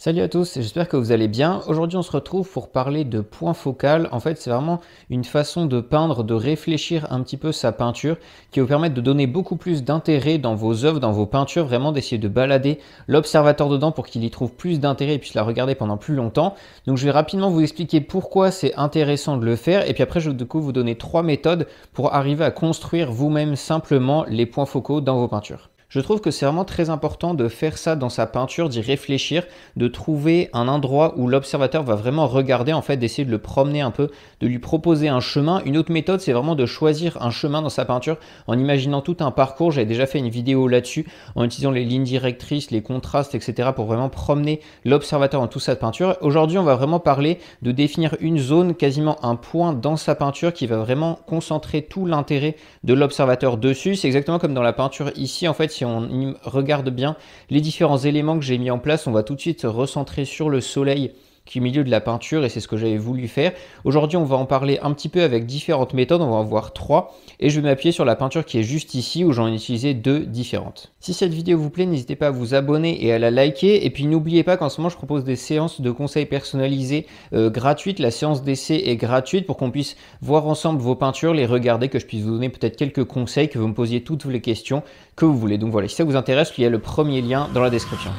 Salut à tous, j'espère que vous allez bien. Aujourd'hui on se retrouve pour parler de points focal. En fait c'est vraiment une façon de peindre, de réfléchir un petit peu sa peinture qui vous permettre de donner beaucoup plus d'intérêt dans vos œuvres, dans vos peintures, vraiment d'essayer de balader l'observateur dedans pour qu'il y trouve plus d'intérêt et puisse la regarder pendant plus longtemps. Donc je vais rapidement vous expliquer pourquoi c'est intéressant de le faire et puis après je vais du coup vous donner trois méthodes pour arriver à construire vous-même simplement les points focaux dans vos peintures. Je trouve que c'est vraiment très important de faire ça dans sa peinture, d'y réfléchir, de trouver un endroit où l'observateur va vraiment regarder, en fait, d'essayer de le promener un peu, de lui proposer un chemin. Une autre méthode, c'est vraiment de choisir un chemin dans sa peinture en imaginant tout un parcours. J'avais déjà fait une vidéo là-dessus en utilisant les lignes directrices, les contrastes, etc. pour vraiment promener l'observateur dans toute sa peinture. Aujourd'hui, on va vraiment parler de définir une zone, quasiment un point dans sa peinture qui va vraiment concentrer tout l'intérêt de l'observateur dessus. C'est exactement comme dans la peinture ici, en fait, si on regarde bien les différents éléments que j'ai mis en place, on va tout de suite recentrer sur le soleil qui au milieu de la peinture et c'est ce que j'avais voulu faire. Aujourd'hui, on va en parler un petit peu avec différentes méthodes, on va en voir trois et je vais m'appuyer sur la peinture qui est juste ici où j'en ai utilisé deux différentes. Si cette vidéo vous plaît, n'hésitez pas à vous abonner et à la liker et puis n'oubliez pas qu'en ce moment, je propose des séances de conseils personnalisés euh, gratuites. La séance d'essai est gratuite pour qu'on puisse voir ensemble vos peintures, les regarder, que je puisse vous donner peut-être quelques conseils, que vous me posiez toutes les questions que vous voulez. Donc voilà, si ça vous intéresse, il y a le premier lien dans la description.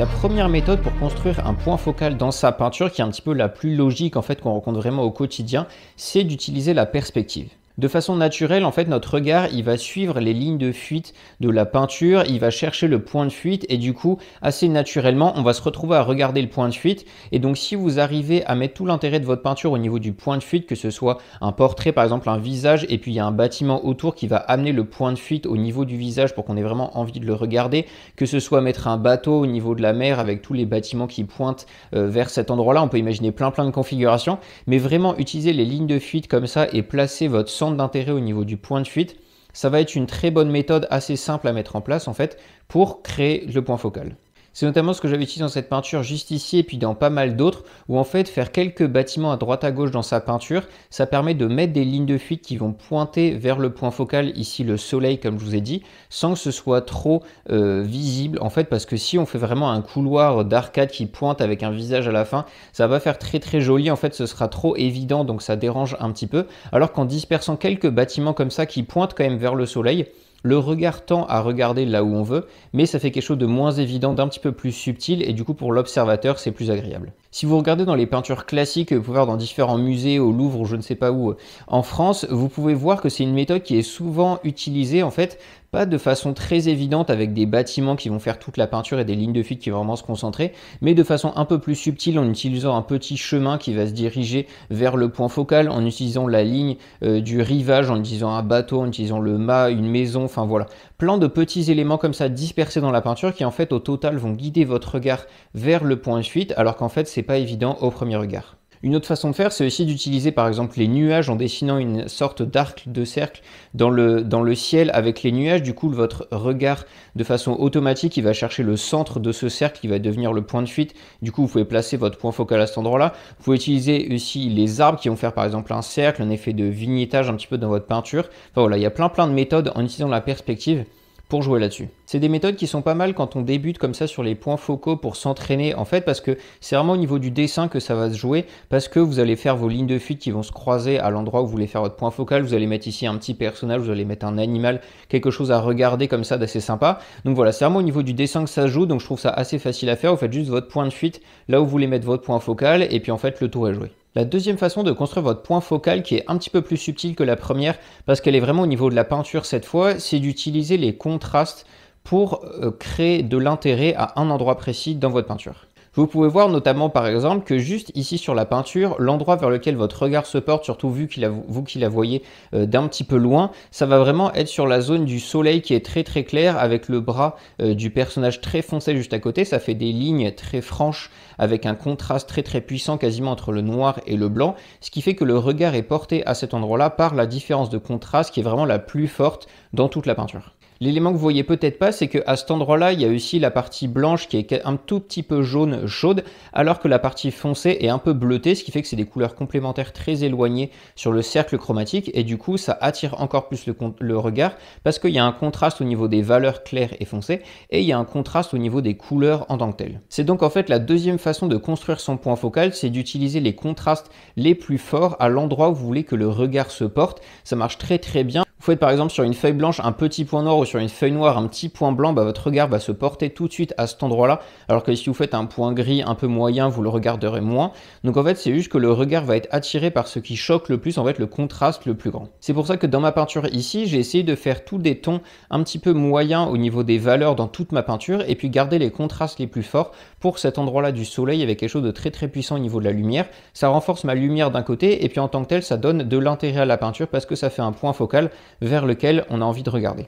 La première méthode pour construire un point focal dans sa peinture, qui est un petit peu la plus logique en fait qu'on rencontre vraiment au quotidien, c'est d'utiliser la perspective de façon naturelle, en fait, notre regard, il va suivre les lignes de fuite de la peinture, il va chercher le point de fuite et du coup, assez naturellement, on va se retrouver à regarder le point de fuite. Et donc, si vous arrivez à mettre tout l'intérêt de votre peinture au niveau du point de fuite, que ce soit un portrait, par exemple, un visage, et puis il y a un bâtiment autour qui va amener le point de fuite au niveau du visage pour qu'on ait vraiment envie de le regarder, que ce soit mettre un bateau au niveau de la mer avec tous les bâtiments qui pointent euh, vers cet endroit-là, on peut imaginer plein plein de configurations, mais vraiment utiliser les lignes de fuite comme ça et placer votre centre d'intérêt au niveau du point de fuite, ça va être une très bonne méthode assez simple à mettre en place en fait pour créer le point focal. C'est notamment ce que j'avais utilisé dans cette peinture juste ici et puis dans pas mal d'autres, où en fait faire quelques bâtiments à droite à gauche dans sa peinture, ça permet de mettre des lignes de fuite qui vont pointer vers le point focal, ici le soleil comme je vous ai dit, sans que ce soit trop euh, visible en fait, parce que si on fait vraiment un couloir d'arcade qui pointe avec un visage à la fin, ça va faire très très joli, en fait ce sera trop évident donc ça dérange un petit peu, alors qu'en dispersant quelques bâtiments comme ça qui pointent quand même vers le soleil, le regard tend à regarder là où on veut, mais ça fait quelque chose de moins évident, d'un petit peu plus subtil, et du coup pour l'observateur c'est plus agréable. Si vous regardez dans les peintures classiques, vous pouvez voir dans différents musées, au Louvre, ou je ne sais pas où, euh, en France, vous pouvez voir que c'est une méthode qui est souvent utilisée, en fait, pas de façon très évidente avec des bâtiments qui vont faire toute la peinture et des lignes de fuite qui vont vraiment se concentrer, mais de façon un peu plus subtile en utilisant un petit chemin qui va se diriger vers le point focal, en utilisant la ligne euh, du rivage, en utilisant un bateau, en utilisant le mât, une maison, enfin voilà. Plein de petits éléments comme ça dispersés dans la peinture qui en fait au total vont guider votre regard vers le point de fuite, alors qu'en fait c'est pas évident au premier regard. Une autre façon de faire, c'est aussi d'utiliser par exemple les nuages en dessinant une sorte d'arc de cercle dans le, dans le ciel avec les nuages. Du coup, votre regard, de façon automatique, il va chercher le centre de ce cercle qui va devenir le point de fuite. Du coup, vous pouvez placer votre point focal à cet endroit-là. Vous pouvez utiliser aussi les arbres qui vont faire par exemple un cercle, un effet de vignettage un petit peu dans votre peinture. Enfin voilà, il y a plein plein de méthodes en utilisant la perspective pour jouer là-dessus. C'est des méthodes qui sont pas mal quand on débute comme ça sur les points focaux pour s'entraîner en fait parce que c'est vraiment au niveau du dessin que ça va se jouer parce que vous allez faire vos lignes de fuite qui vont se croiser à l'endroit où vous voulez faire votre point focal, vous allez mettre ici un petit personnage, vous allez mettre un animal, quelque chose à regarder comme ça d'assez sympa. Donc voilà, c'est vraiment au niveau du dessin que ça se joue donc je trouve ça assez facile à faire, vous faites juste votre point de fuite là où vous voulez mettre votre point focal et puis en fait le tour est joué. La deuxième façon de construire votre point focal qui est un petit peu plus subtil que la première parce qu'elle est vraiment au niveau de la peinture cette fois, c'est d'utiliser les contrastes pour euh, créer de l'intérêt à un endroit précis dans votre peinture. Vous pouvez voir notamment par exemple que juste ici sur la peinture, l'endroit vers lequel votre regard se porte, surtout vu qu'il vous qui la voyez euh, d'un petit peu loin, ça va vraiment être sur la zone du soleil qui est très très clair, avec le bras euh, du personnage très foncé juste à côté. Ça fait des lignes très franches avec un contraste très très puissant quasiment entre le noir et le blanc, ce qui fait que le regard est porté à cet endroit-là par la différence de contraste qui est vraiment la plus forte dans toute la peinture. L'élément que vous voyez peut-être pas, c'est qu'à cet endroit-là, il y a aussi la partie blanche qui est un tout petit peu jaune chaude, alors que la partie foncée est un peu bleutée, ce qui fait que c'est des couleurs complémentaires très éloignées sur le cercle chromatique, et du coup, ça attire encore plus le, le regard, parce qu'il y a un contraste au niveau des valeurs claires et foncées, et il y a un contraste au niveau des couleurs en tant que telles. C'est donc en fait la deuxième façon de construire son point focal, c'est d'utiliser les contrastes les plus forts à l'endroit où vous voulez que le regard se porte. Ça marche très très bien. Vous faites par exemple sur une feuille blanche un petit point noir ou sur une feuille noire un petit point blanc, bah, votre regard va se porter tout de suite à cet endroit-là, alors que si vous faites un point gris un peu moyen, vous le regarderez moins. Donc en fait, c'est juste que le regard va être attiré par ce qui choque le plus, en fait le contraste le plus grand. C'est pour ça que dans ma peinture ici, j'ai essayé de faire tous des tons un petit peu moyens au niveau des valeurs dans toute ma peinture, et puis garder les contrastes les plus forts pour cet endroit-là du soleil avec quelque chose de très très puissant au niveau de la lumière. Ça renforce ma lumière d'un côté, et puis en tant que tel, ça donne de l'intérêt à la peinture parce que ça fait un point focal vers lequel on a envie de regarder.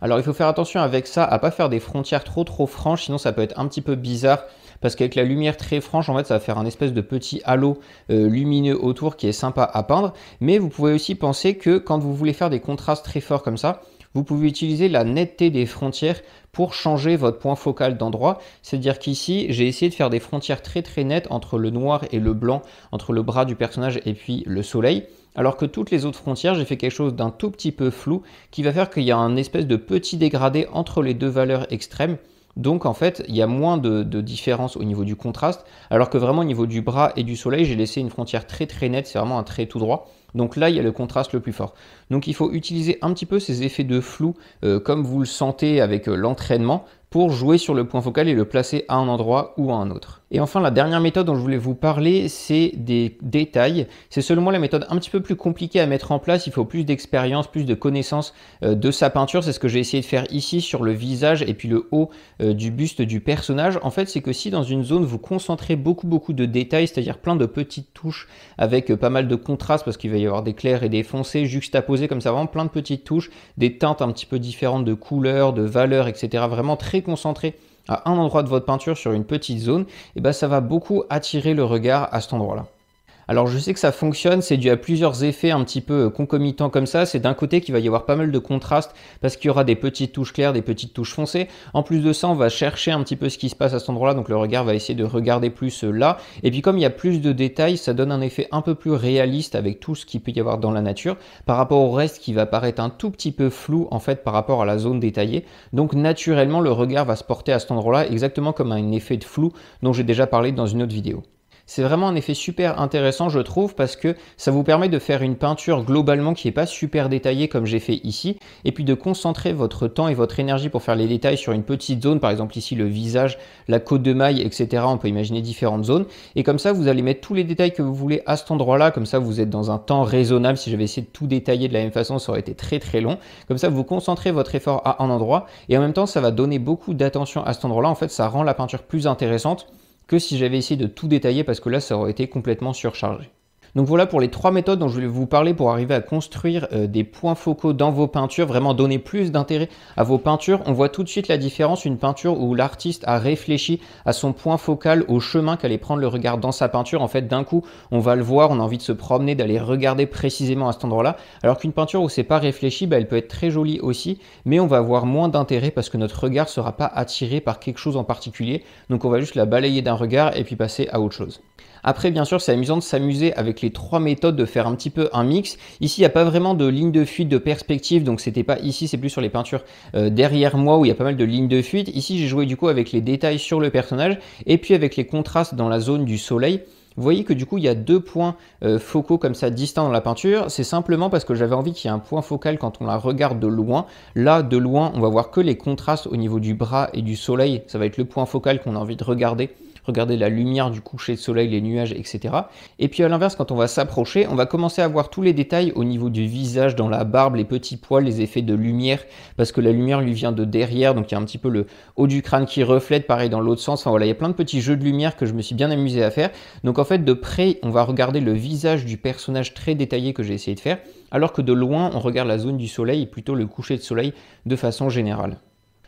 Alors il faut faire attention avec ça à pas faire des frontières trop trop franches, sinon ça peut être un petit peu bizarre parce qu'avec la lumière très franche, en fait, ça va faire un espèce de petit halo euh, lumineux autour qui est sympa à peindre. Mais vous pouvez aussi penser que quand vous voulez faire des contrastes très forts comme ça, vous pouvez utiliser la netteté des frontières pour changer votre point focal d'endroit. C'est-à-dire qu'ici, j'ai essayé de faire des frontières très très nettes entre le noir et le blanc, entre le bras du personnage et puis le soleil alors que toutes les autres frontières, j'ai fait quelque chose d'un tout petit peu flou, qui va faire qu'il y a un espèce de petit dégradé entre les deux valeurs extrêmes. Donc en fait, il y a moins de, différence au niveau du contraste, alors que vraiment au niveau du bras et du soleil, j'ai laissé une frontière très très nette, c'est vraiment un trait tout droit. Donc là, il y a le contraste le plus fort. Donc il faut utiliser un petit peu ces effets de flou euh, comme vous le sentez avec euh, l'entraînement pour jouer sur le point focal et le placer à un endroit ou à un autre. Et enfin, la dernière méthode dont je voulais vous parler, c'est des détails. C'est selon moi la méthode un petit peu plus compliquée à mettre en place. Il faut plus d'expérience, plus de connaissances euh, de sa peinture. C'est ce que j'ai essayé de faire ici sur le visage et puis le haut euh, du buste du personnage. En fait, c'est que si dans une zone, vous concentrez beaucoup, beaucoup de détails, c'est-à-dire plein de petites touches avec euh, pas mal de contrastes parce qu'il va y avoir des clairs et des foncés juxtaposés comme ça, vraiment plein de petites touches, des teintes un petit peu différentes de couleurs, de valeurs, etc. Vraiment très concentré à un endroit de votre peinture sur une petite zone, et eh ben ça va beaucoup attirer le regard à cet endroit-là. Alors je sais que ça fonctionne, c'est dû à plusieurs effets un petit peu euh, concomitants comme ça. C'est d'un côté qu'il va y avoir pas mal de contraste parce qu'il y aura des petites touches claires, des petites touches foncées. En plus de ça, on va chercher un petit peu ce qui se passe à cet endroit-là, donc le regard va essayer de regarder plus euh, là. Et puis comme il y a plus de détails, ça donne un effet un peu plus réaliste avec tout ce qu'il peut y avoir dans la nature par rapport au reste qui va paraître un tout petit peu flou en fait par rapport à la zone détaillée. Donc naturellement, le regard va se porter à cet endroit-là exactement comme un effet de flou dont j'ai déjà parlé dans une autre vidéo. C'est vraiment un effet super intéressant, je trouve, parce que ça vous permet de faire une peinture globalement qui n'est pas super détaillée comme j'ai fait ici, et puis de concentrer votre temps et votre énergie pour faire les détails sur une petite zone, par exemple ici le visage, la côte de maille, etc. On peut imaginer différentes zones, et comme ça vous allez mettre tous les détails que vous voulez à cet endroit-là, comme ça vous êtes dans un temps raisonnable. Si j'avais essayé de tout détailler de la même façon, ça aurait été très très long. Comme ça vous concentrez votre effort à un endroit, et en même temps ça va donner beaucoup d'attention à cet endroit-là. En fait, ça rend la peinture plus intéressante que si j'avais essayé de tout détailler parce que là ça aurait été complètement surchargé. Donc voilà pour les trois méthodes dont je vais vous parler pour arriver à construire euh, des points focaux dans vos peintures, vraiment donner plus d'intérêt à vos peintures. On voit tout de suite la différence, une peinture où l'artiste a réfléchi à son point focal, au chemin qu'allait prendre le regard dans sa peinture. En fait, d'un coup, on va le voir, on a envie de se promener, d'aller regarder précisément à cet endroit-là, alors qu'une peinture où c'est pas réfléchi, bah, elle peut être très jolie aussi, mais on va avoir moins d'intérêt parce que notre regard sera pas attiré par quelque chose en particulier. Donc on va juste la balayer d'un regard et puis passer à autre chose. Après, bien sûr, c'est amusant de s'amuser avec les trois méthodes, de faire un petit peu un mix. Ici, il n'y a pas vraiment de ligne de fuite, de perspective, donc c'était pas ici, c'est plus sur les peintures euh, derrière moi où il y a pas mal de lignes de fuite. Ici, j'ai joué du coup avec les détails sur le personnage et puis avec les contrastes dans la zone du soleil. Vous voyez que du coup, il y a deux points euh, focaux comme ça distincts dans la peinture. C'est simplement parce que j'avais envie qu'il y ait un point focal quand on la regarde de loin. Là, de loin, on va voir que les contrastes au niveau du bras et du soleil. Ça va être le point focal qu'on a envie de regarder regarder la lumière du coucher de soleil, les nuages, etc. Et puis à l'inverse, quand on va s'approcher, on va commencer à voir tous les détails au niveau du visage, dans la barbe, les petits poils, les effets de lumière, parce que la lumière lui vient de derrière, donc il y a un petit peu le haut du crâne qui reflète, pareil dans l'autre sens. Enfin voilà, il y a plein de petits jeux de lumière que je me suis bien amusé à faire. Donc en fait, de près, on va regarder le visage du personnage très détaillé que j'ai essayé de faire, alors que de loin, on regarde la zone du soleil et plutôt le coucher de soleil de façon générale.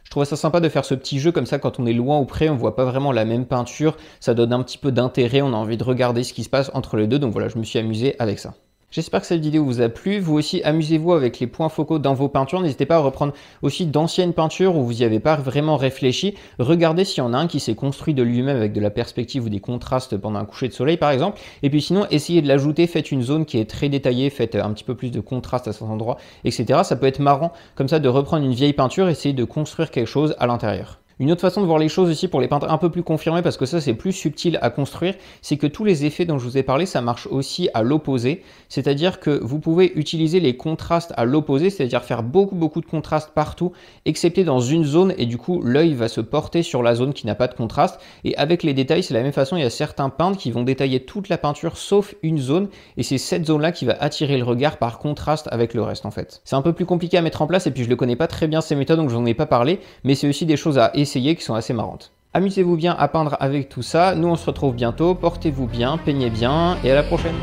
Je trouvais ça sympa de faire ce petit jeu comme ça quand on est loin ou près, on voit pas vraiment la même peinture, ça donne un petit peu d'intérêt, on a envie de regarder ce qui se passe entre les deux, donc voilà, je me suis amusé avec ça. J'espère que cette vidéo vous a plu. Vous aussi, amusez-vous avec les points focaux dans vos peintures. N'hésitez pas à reprendre aussi d'anciennes peintures où vous n'y avez pas vraiment réfléchi. Regardez s'il y en a un qui s'est construit de lui-même avec de la perspective ou des contrastes pendant un coucher de soleil, par exemple. Et puis sinon, essayez de l'ajouter. Faites une zone qui est très détaillée. Faites un petit peu plus de contraste à cet endroit, etc. Ça peut être marrant comme ça de reprendre une vieille peinture, essayer de construire quelque chose à l'intérieur. Une autre façon de voir les choses aussi pour les peintres un peu plus confirmés, parce que ça c'est plus subtil à construire, c'est que tous les effets dont je vous ai parlé, ça marche aussi à l'opposé. C'est-à-dire que vous pouvez utiliser les contrastes à l'opposé, c'est-à-dire faire beaucoup beaucoup de contrastes partout, excepté dans une zone, et du coup l'œil va se porter sur la zone qui n'a pas de contraste. Et avec les détails, c'est la même façon, il y a certains peintres qui vont détailler toute la peinture sauf une zone, et c'est cette zone-là qui va attirer le regard par contraste avec le reste en fait. C'est un peu plus compliqué à mettre en place, et puis je ne connais pas très bien ces méthodes, donc je n'en ai pas parlé, mais c'est aussi des choses à essayer essayer qui sont assez marrantes. Amusez-vous bien à peindre avec tout ça, nous on se retrouve bientôt, portez-vous bien, peignez bien, et à la prochaine